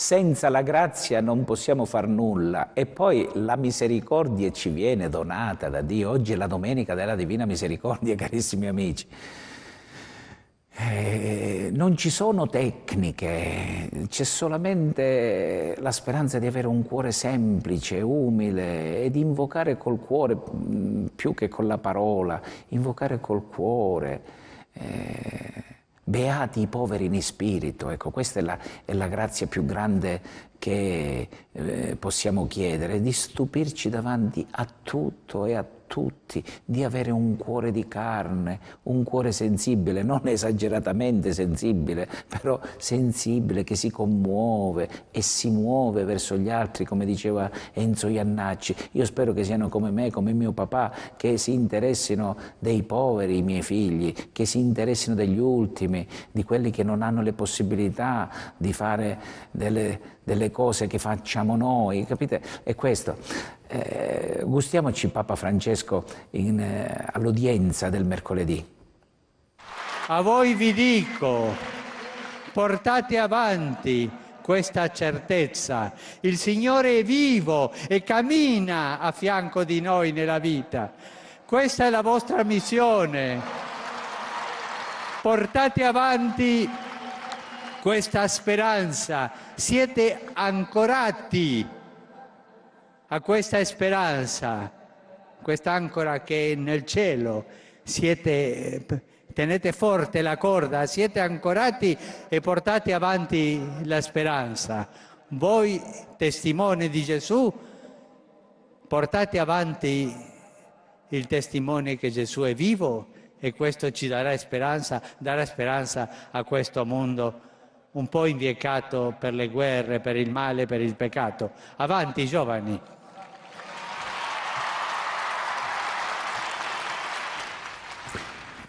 Senza la grazia non possiamo far nulla e poi la misericordia ci viene donata da Dio. Oggi è la domenica della Divina Misericordia, carissimi amici. Eh, non ci sono tecniche, c'è solamente la speranza di avere un cuore semplice, umile e di invocare col cuore mm, più che con la parola, invocare col cuore. Eh, Beati i poveri in spirito, ecco, questa è la, è la grazia più grande che eh, possiamo chiedere, di stupirci davanti a tutto e a tutto tutti di avere un cuore di carne, un cuore sensibile, non esageratamente sensibile, però sensibile che si commuove e si muove verso gli altri, come diceva Enzo Iannacci. Io spero che siano come me, come mio papà, che si interessino dei poveri, i miei figli, che si interessino degli ultimi, di quelli che non hanno le possibilità di fare delle delle cose che facciamo noi, capite? È questo. Eh, gustiamoci Papa Francesco in, eh, all'udienza del mercoledì. A voi vi dico, portate avanti questa certezza. Il Signore è vivo e cammina a fianco di noi nella vita. Questa è la vostra missione. Portate avanti questa speranza, siete ancorati a questa speranza, questa ancora che è nel cielo, siete, tenete forte la corda, siete ancorati e portate avanti la speranza. Voi, testimone di Gesù, portate avanti il testimone che Gesù è vivo e questo ci darà speranza, darà speranza a questo mondo un po' inviecato per le guerre, per il male, per il peccato. Avanti, giovani!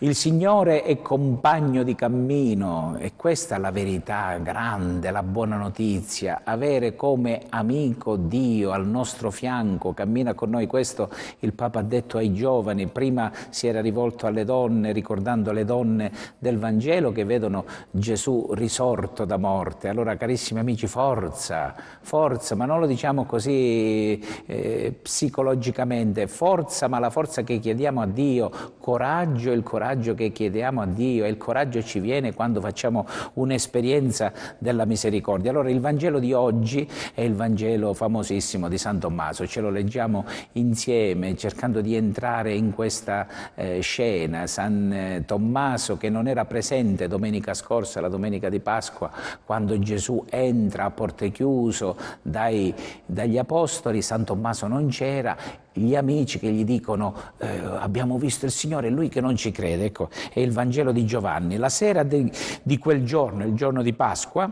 Il Signore è compagno di cammino e questa è la verità grande, la buona notizia. Avere come amico Dio al nostro fianco, cammina con noi, questo il Papa ha detto ai giovani, prima si era rivolto alle donne, ricordando le donne del Vangelo che vedono Gesù risorto da morte. Allora carissimi amici, forza, forza, ma non lo diciamo così eh, psicologicamente, forza, ma la forza che chiediamo a Dio, coraggio, il coraggio coraggio che chiediamo a Dio e il coraggio ci viene quando facciamo un'esperienza della misericordia. Allora il Vangelo di oggi è il Vangelo famosissimo di San Tommaso, ce lo leggiamo insieme cercando di entrare in questa eh, scena. San eh, Tommaso che non era presente domenica scorsa, la domenica di Pasqua, quando Gesù entra a porte chiuso dai, dagli apostoli, San Tommaso non c'era gli amici che gli dicono eh, abbiamo visto il Signore lui che non ci crede. Ecco, è il Vangelo di Giovanni. La sera di, di quel giorno, il giorno di Pasqua,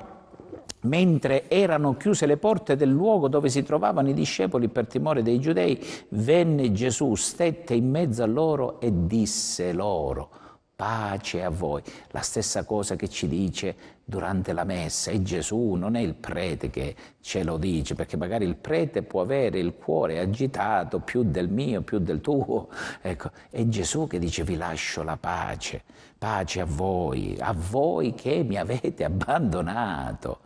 mentre erano chiuse le porte del luogo dove si trovavano i discepoli per timore dei giudei, venne Gesù, stette in mezzo a loro e disse loro pace a voi. La stessa cosa che ci dice durante la messa, è Gesù, non è il prete che ce lo dice, perché magari il prete può avere il cuore agitato più del mio, più del tuo. Ecco, è Gesù che dice vi lascio la pace, pace a voi, a voi che mi avete abbandonato.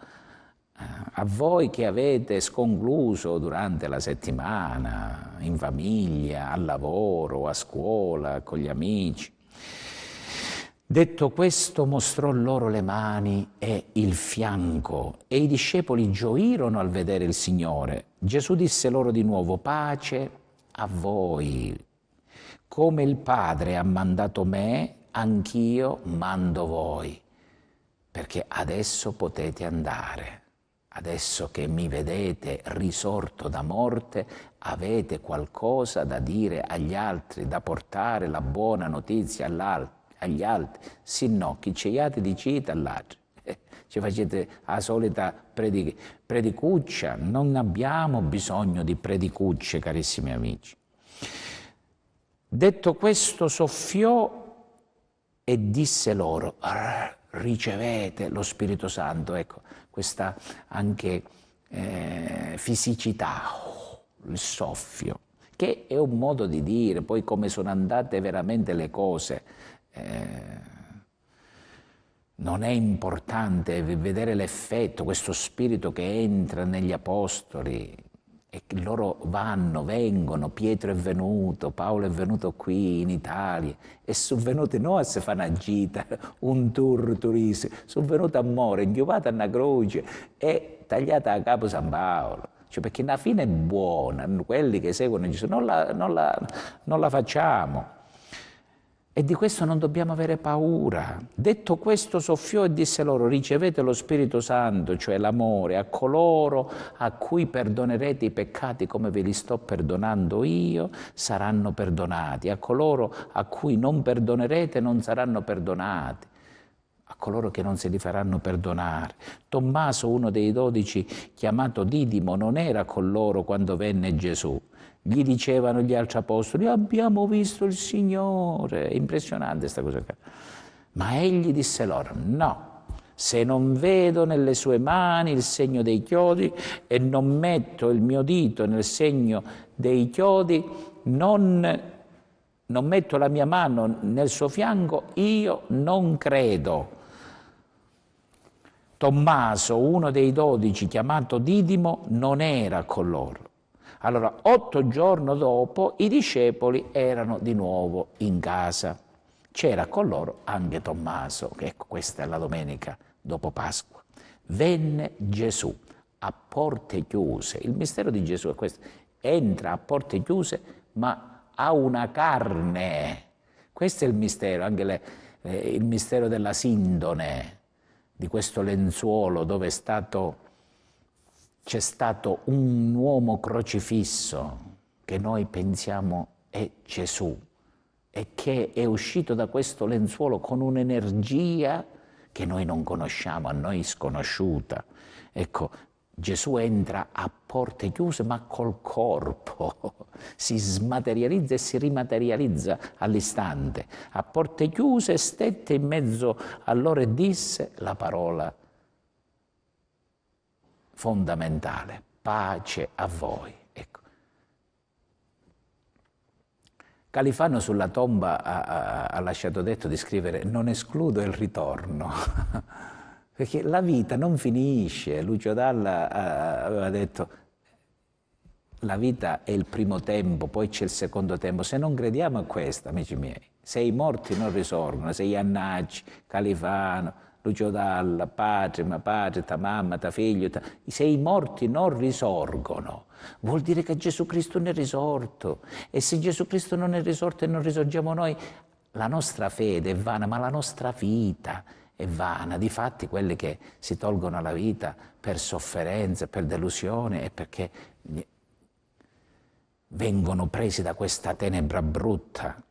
A voi che avete scongluso durante la settimana, in famiglia, al lavoro, a scuola, con gli amici. Detto questo mostrò loro le mani e il fianco e i discepoli gioirono al vedere il Signore. Gesù disse loro di nuovo pace a voi. Come il Padre ha mandato me, anch'io mando voi, perché adesso potete andare. Adesso che mi vedete risorto da morte, avete qualcosa da dire agli altri, da portare la buona notizia all'altro agli altri, si nocchi, ceiate di cita all'altro. Eh, ci facete la solita predicuccia, non abbiamo bisogno di predicucce, carissimi amici. Detto questo, soffiò e disse loro, ricevete lo Spirito Santo, ecco, questa anche eh, fisicità, il soffio, che è un modo di dire, poi come sono andate veramente le cose eh, non è importante vedere l'effetto, questo spirito che entra negli apostoli e loro vanno, vengono, Pietro è venuto, Paolo è venuto qui in Italia e sono venuti non a fare una gita, un tour turistico, sono venuti a morire, ingiovati a una croce e tagliata a capo San Paolo. Cioè, perché la fine è buona, quelli che seguono Gesù non la, non la, non la facciamo. E di questo non dobbiamo avere paura. Detto questo, soffiò e disse loro, ricevete lo Spirito Santo, cioè l'amore, a coloro a cui perdonerete i peccati come ve li sto perdonando io, saranno perdonati, a coloro a cui non perdonerete non saranno perdonati a coloro che non se li faranno perdonare. Tommaso, uno dei dodici, chiamato Didimo, non era con loro quando venne Gesù. Gli dicevano gli altri apostoli, abbiamo visto il Signore. impressionante questa cosa. Ma egli disse loro, no, se non vedo nelle sue mani il segno dei chiodi e non metto il mio dito nel segno dei chiodi, non, non metto la mia mano nel suo fianco, io non credo. Tommaso, uno dei dodici, chiamato Didimo, non era con loro. Allora, otto giorni dopo, i discepoli erano di nuovo in casa. C'era con loro anche Tommaso, che ecco, questa è la domenica dopo Pasqua. Venne Gesù a porte chiuse. Il mistero di Gesù è questo. Entra a porte chiuse, ma ha una carne. Questo è il mistero, anche le, eh, il mistero della sindone di questo lenzuolo dove stato, c'è stato un uomo crocifisso che noi pensiamo è Gesù e che è uscito da questo lenzuolo con un'energia che noi non conosciamo, a noi sconosciuta. Ecco, Gesù entra a porte chiuse ma col corpo, si smaterializza e si rimaterializza all'istante. A porte chiuse stette in mezzo a loro e disse la parola fondamentale, pace a voi. Ecco. Califano sulla tomba ha, ha, ha lasciato detto di scrivere non escludo il ritorno. Perché la vita non finisce. Lucio Dalla eh, aveva detto, la vita è il primo tempo, poi c'è il secondo tempo. Se non crediamo a questo, amici miei, se i morti non risorgono, se Iannacci, Califano, Lucio Dalla, padre, ma padre, ta mamma, ta figlio, ta... se i morti non risorgono, vuol dire che Gesù Cristo non è risorto. E se Gesù Cristo non è risorto e non risorgiamo noi, la nostra fede è vana, ma la nostra vita e vana. Difatti quelli che si tolgono la vita per sofferenza, per delusione e perché vengono presi da questa tenebra brutta.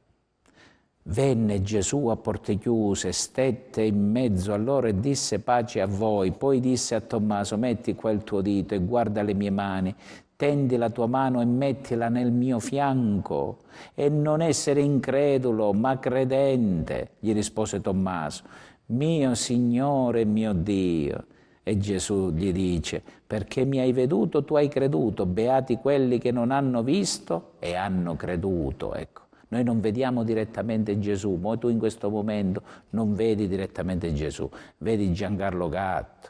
Venne Gesù a porte chiuse, stette in mezzo a loro e disse pace a voi. Poi disse a Tommaso, metti qua il tuo dito e guarda le mie mani, tendi la tua mano e mettila nel mio fianco e non essere incredulo, ma credente, gli rispose Tommaso mio Signore, mio Dio. E Gesù gli dice, perché mi hai veduto, tu hai creduto, beati quelli che non hanno visto e hanno creduto. Ecco, noi non vediamo direttamente Gesù, ma tu in questo momento non vedi direttamente Gesù, vedi Giancarlo Gatto.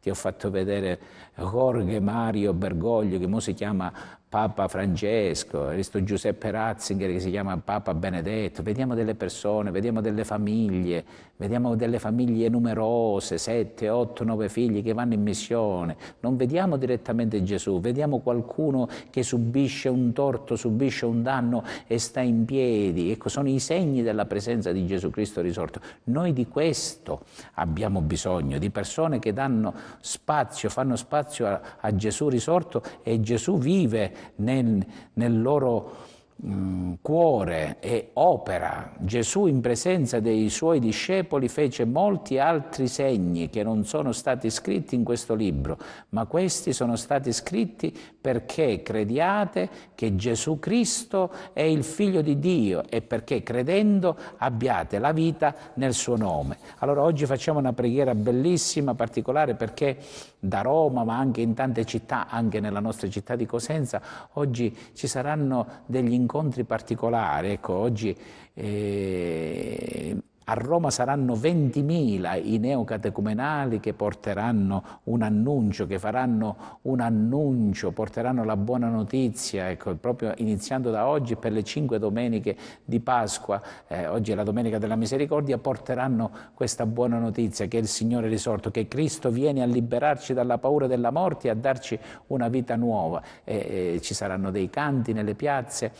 Ti ho fatto vedere Jorge Mario Bergoglio, che ora si chiama Papa Francesco, questo Giuseppe Ratzinger che si chiama Papa Benedetto, vediamo delle persone, vediamo delle famiglie, vediamo delle famiglie numerose, sette, otto, nove figli che vanno in missione, non vediamo direttamente Gesù, vediamo qualcuno che subisce un torto, subisce un danno e sta in piedi, ecco sono i segni della presenza di Gesù Cristo risorto. Noi di questo abbiamo bisogno, di persone che danno spazio, fanno spazio a, a Gesù risorto e Gesù vive nel, nel loro mh, mm, cuore e opera. Gesù in presenza dei suoi discepoli fece molti altri segni che non sono stati scritti in questo libro, ma questi sono stati scritti perché crediate che Gesù Cristo è il figlio di Dio e perché credendo abbiate la vita nel suo nome. Allora oggi facciamo una preghiera bellissima, particolare perché da Roma ma anche in tante città, anche nella nostra città di Cosenza, oggi ci saranno degli incontri particolari, ecco, oggi eh, a Roma saranno 20.000 i neocatecumenali che porteranno un annuncio, che faranno un annuncio, porteranno la buona notizia, ecco, proprio iniziando da oggi per le cinque domeniche di Pasqua, eh, oggi è la Domenica della Misericordia, porteranno questa buona notizia che il Signore è risorto, che Cristo viene a liberarci dalla paura della morte e a darci una vita nuova. Eh, eh, ci saranno dei canti nelle piazze,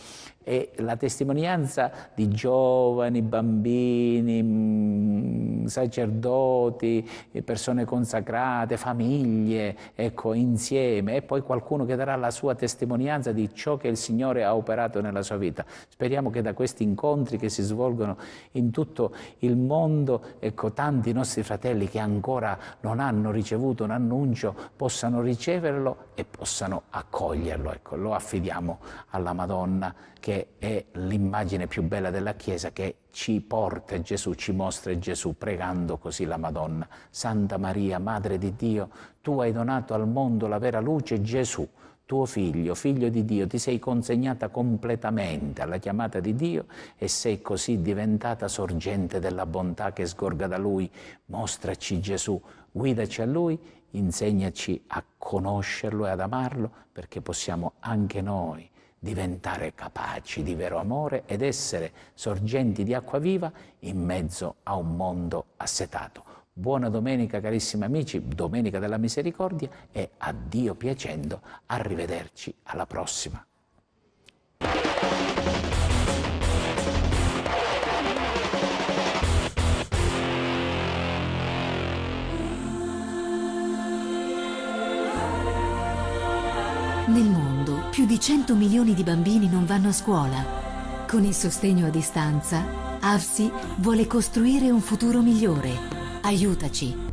e la testimonianza di giovani, bambini, mm, sacerdoti, persone consacrate, famiglie, ecco, insieme e poi qualcuno che darà la sua testimonianza di ciò che il Signore ha operato nella sua vita. Speriamo che da questi incontri che si svolgono in tutto il mondo, ecco, tanti nostri fratelli che ancora non hanno ricevuto un annuncio possano riceverlo e possano accoglierlo. Ecco, lo affidiamo alla Madonna che è l'immagine più bella della Chiesa che ci porta Gesù, ci mostra Gesù, pregando così la Madonna. Santa Maria, Madre di Dio, tu hai donato al mondo la vera luce, Gesù, tuo figlio, figlio di Dio, ti sei consegnata completamente alla chiamata di Dio e sei così diventata sorgente della bontà che sgorga da Lui. Mostraci Gesù, guidaci a Lui, insegnaci a conoscerlo e ad amarlo perché possiamo anche noi diventare capaci di vero amore ed essere sorgenti di acqua viva in mezzo a un mondo assetato. Buona domenica carissimi amici, domenica della misericordia e a Dio piacendo, arrivederci alla prossima. Nel mondo di 100 milioni di bambini non vanno a scuola. Con il sostegno a distanza, AFSI vuole costruire un futuro migliore. Aiutaci!